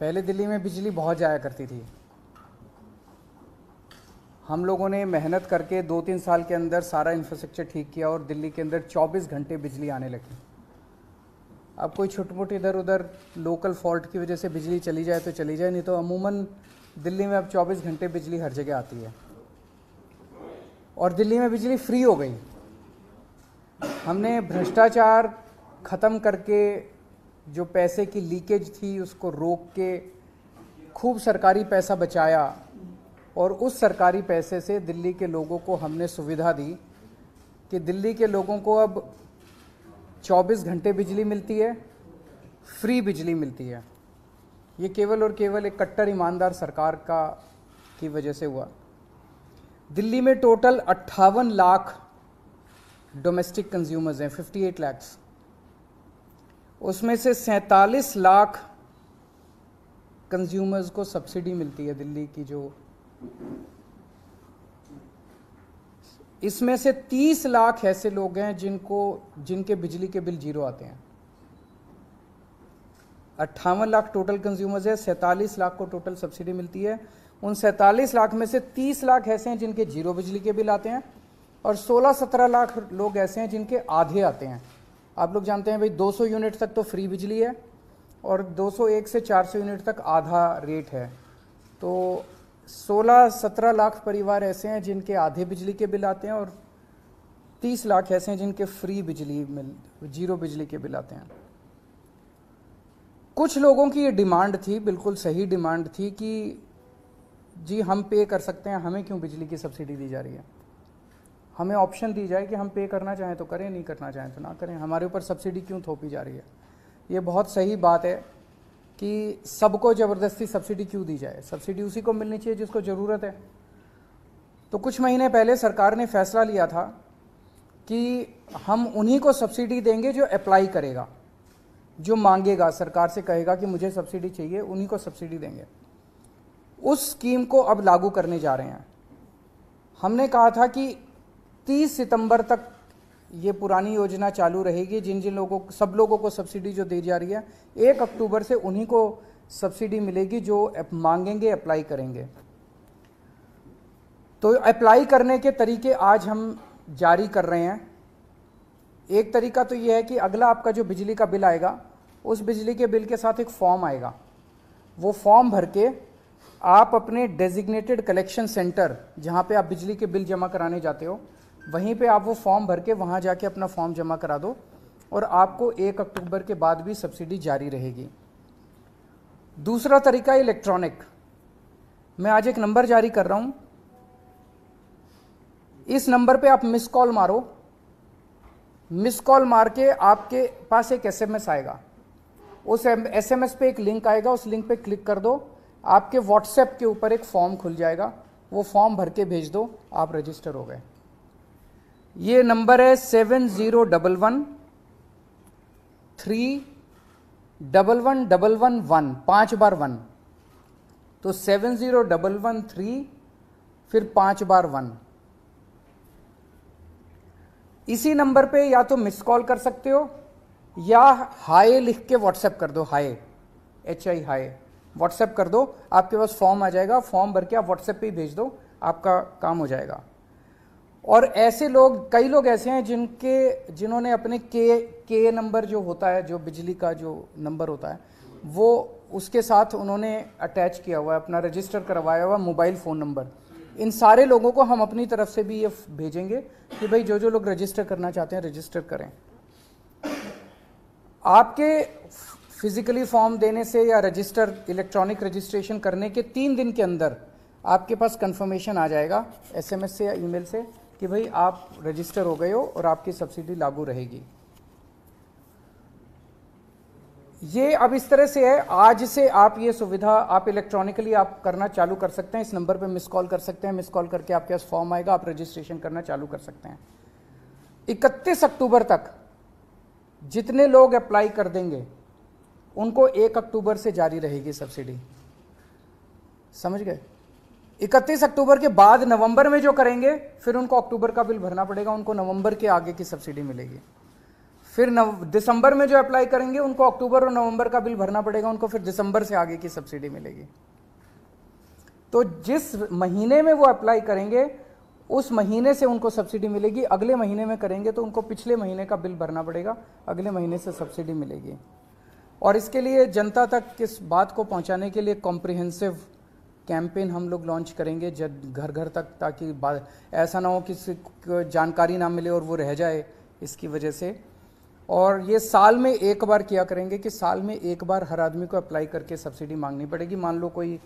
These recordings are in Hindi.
पहले दिल्ली में बिजली बहुत जाया करती थी हम लोगों ने मेहनत करके दो तीन साल के अंदर सारा इंफ्रास्ट्रक्चर ठीक किया और दिल्ली के अंदर 24 घंटे बिजली आने लगी अब कोई छोटी मोटी इधर उधर लोकल फॉल्ट की वजह से बिजली चली जाए तो चली जाए नहीं तो अमूमन दिल्ली में अब 24 घंटे बिजली हर जगह आती है और दिल्ली में बिजली फ्री हो गई हमने भ्रष्टाचार ख़त्म करके जो पैसे की लीकेज थी उसको रोक के खूब सरकारी पैसा बचाया और उस सरकारी पैसे से दिल्ली के लोगों को हमने सुविधा दी कि दिल्ली के लोगों को अब 24 घंटे बिजली मिलती है फ्री बिजली मिलती है ये केवल और केवल एक कट्टर ईमानदार सरकार का की वजह से हुआ दिल्ली में टोटल अट्ठावन लाख डोमेस्टिक कंज्यूमर्स हैं 58 लैक्स उसमें से सैंतालीस लाख कंज्यूमर्स को सब्सिडी मिलती है दिल्ली की जो इसमें से 30 लाख ऐसे लोग हैं जिनको जिनके बिजली के बिल जीरो आते हैं अट्ठावन लाख टोटल कंज्यूमर्स है सैंतालीस लाख को टोटल सब्सिडी मिलती है उन सैंतालीस लाख में से 30 लाख ऐसे हैं जिनके जीरो बिजली के बिल आते हैं और 16-17 लाख लोग ऐसे हैं जिनके आधे आते हैं आप लोग जानते हैं भाई 200 यूनिट तक तो फ्री बिजली है और 201 से 400 यूनिट तक आधा रेट है तो 16-17 लाख परिवार ऐसे हैं जिनके आधे बिजली के बिल आते हैं और 30 लाख ऐसे हैं जिनके फ्री बिजली मिल जीरो बिजली के बिल आते हैं कुछ लोगों की ये डिमांड थी बिल्कुल सही डिमांड थी कि जी हम पे कर सकते हैं हमें क्यों बिजली की सब्सिडी दी जा रही है हमें ऑप्शन दी जाए कि हम पे करना चाहें तो करें नहीं करना चाहें तो ना करें हमारे ऊपर सब्सिडी क्यों थोपी जा रही है ये बहुत सही बात है कि सबको ज़बरदस्ती सब्सिडी क्यों दी जाए सब्सिडी उसी को मिलनी चाहिए जिसको ज़रूरत है तो कुछ महीने पहले सरकार ने फैसला लिया था कि हम उन्हीं को सब्सिडी देंगे जो अप्लाई करेगा जो मांगेगा सरकार से कहेगा कि मुझे सब्सिडी चाहिए उन्हीं को सब्सिडी देंगे उस स्कीम को अब लागू करने जा रहे हैं हमने कहा था कि 30 सितंबर तक ये पुरानी योजना चालू रहेगी जिन जिन लोगों सब लोगों को सब्सिडी जो दी जा रही है एक अक्टूबर से उन्हीं को सब्सिडी मिलेगी जो मांगेंगे अप्लाई करेंगे तो अप्लाई करने के तरीके आज हम जारी कर रहे हैं एक तरीका तो यह है कि अगला आपका जो बिजली का बिल आएगा उस बिजली के बिल के साथ एक फॉर्म आएगा वो फॉर्म भर के आप अपने डेजिग्नेटेड कलेक्शन सेंटर जहाँ पे आप बिजली के बिल जमा कराने जाते हो वहीं पे आप वो फॉर्म भर के वहाँ जाके अपना फॉर्म जमा करा दो और आपको एक अक्टूबर के बाद भी सब्सिडी जारी रहेगी दूसरा तरीका इलेक्ट्रॉनिक मैं आज एक नंबर जारी कर रहा हूँ इस नंबर पे आप मिस कॉल मारो मिस कॉल मार के आपके पास एक एसएमएस आएगा उस एसएमएस पे एक लिंक आएगा उस लिंक पे क्लिक कर दो आपके व्हाट्सएप के ऊपर एक फॉर्म खुल जाएगा वो फॉर्म भर के भेज दो आप रजिस्टर हो गए ये नंबर है seven zero double one three double one double one one पांच बार वन तो seven zero double one three फिर पांच बार वन इसी नंबर पे या तो मिस कॉल कर सकते हो या हाय लिख के व्हाट्सएप कर दो हाय एच आई हाय व्हाट्सएप कर दो आपके पास फॉर्म आ जाएगा फॉर्म भर के आप व्हाट्सएप पे ही भेज दो आपका काम हो जाएगा और ऐसे लोग कई लोग ऐसे हैं जिनके जिन्होंने अपने के के नंबर जो होता है जो बिजली का जो नंबर होता है वो उसके साथ उन्होंने अटैच किया हुआ है अपना रजिस्टर करवाया हुआ मोबाइल फ़ोन नंबर इन सारे लोगों को हम अपनी तरफ से भी ये भेजेंगे कि भाई जो जो लोग रजिस्टर करना चाहते हैं रजिस्टर करें आपके फिजिकली फॉर्म देने से या रजिस्टर इलेक्ट्रॉनिक रजिस्ट्रेशन करने के तीन दिन के अंदर आपके पास कंफर्मेशन आ जाएगा एसएमएस से या ईमेल से कि भाई आप रजिस्टर हो गए हो और आपकी सब्सिडी लागू रहेगी ये अब इस तरह से है आज से आप ये सुविधा आप इलेक्ट्रॉनिकली आप करना चालू कर सकते हैं इस नंबर पे मिस कॉल कर सकते हैं मिस कॉल करके आपके पास फॉर्म आएगा आप रजिस्ट्रेशन करना चालू कर सकते हैं 31 अक्टूबर तक जितने लोग अप्लाई कर देंगे उनको 1 अक्टूबर से जारी रहेगी सब्सिडी समझ गए इकतीस अक्टूबर के बाद नवंबर में जो करेंगे फिर उनको अक्टूबर का बिल भरना पड़ेगा उनको नवंबर के आगे की सब्सिडी मिलेगी फिर दिसंबर में जो अप्लाई करेंगे उनको अक्टूबर और नवंबर का बिल भरना पड़ेगा उनको फिर दिसंबर से आगे की सब्सिडी मिलेगी तो जिस महीने में वो अप्लाई करेंगे उस महीने से उनको सब्सिडी मिलेगी अगले महीने में करेंगे तो उनको पिछले महीने का बिल भरना पड़ेगा अगले महीने से सब्सिडी मिलेगी और इसके लिए जनता तक इस बात को पहुंचाने के लिए कॉम्प्रिहेंसिव कैंपेन हम लोग लॉन्च करेंगे जब घर घर तक ताकि ऐसा ना हो किसी को जानकारी ना मिले और वो रह जाए इसकी वजह से और ये साल में एक बार किया करेंगे कि साल में एक बार हर आदमी को अप्लाई करके सब्सिडी मांगनी पड़ेगी मान लो कोई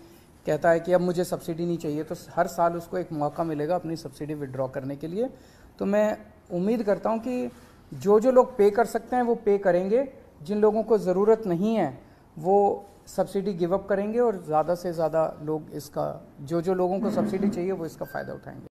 कहता है कि अब मुझे सब्सिडी नहीं चाहिए तो हर साल उसको एक मौका मिलेगा अपनी सब्सिडी विड्रॉ करने के लिए तो मैं उम्मीद करता हूँ कि जो जो लोग पे कर सकते हैं वो पे करेंगे जिन लोगों को ज़रूरत नहीं है वो सब्सिडी गिव अप करेंगे और ज़्यादा से ज़्यादा लोग इसका जो जो लोगों को सब्सिडी चाहिए वो इसका फ़ायदा उठाएंगे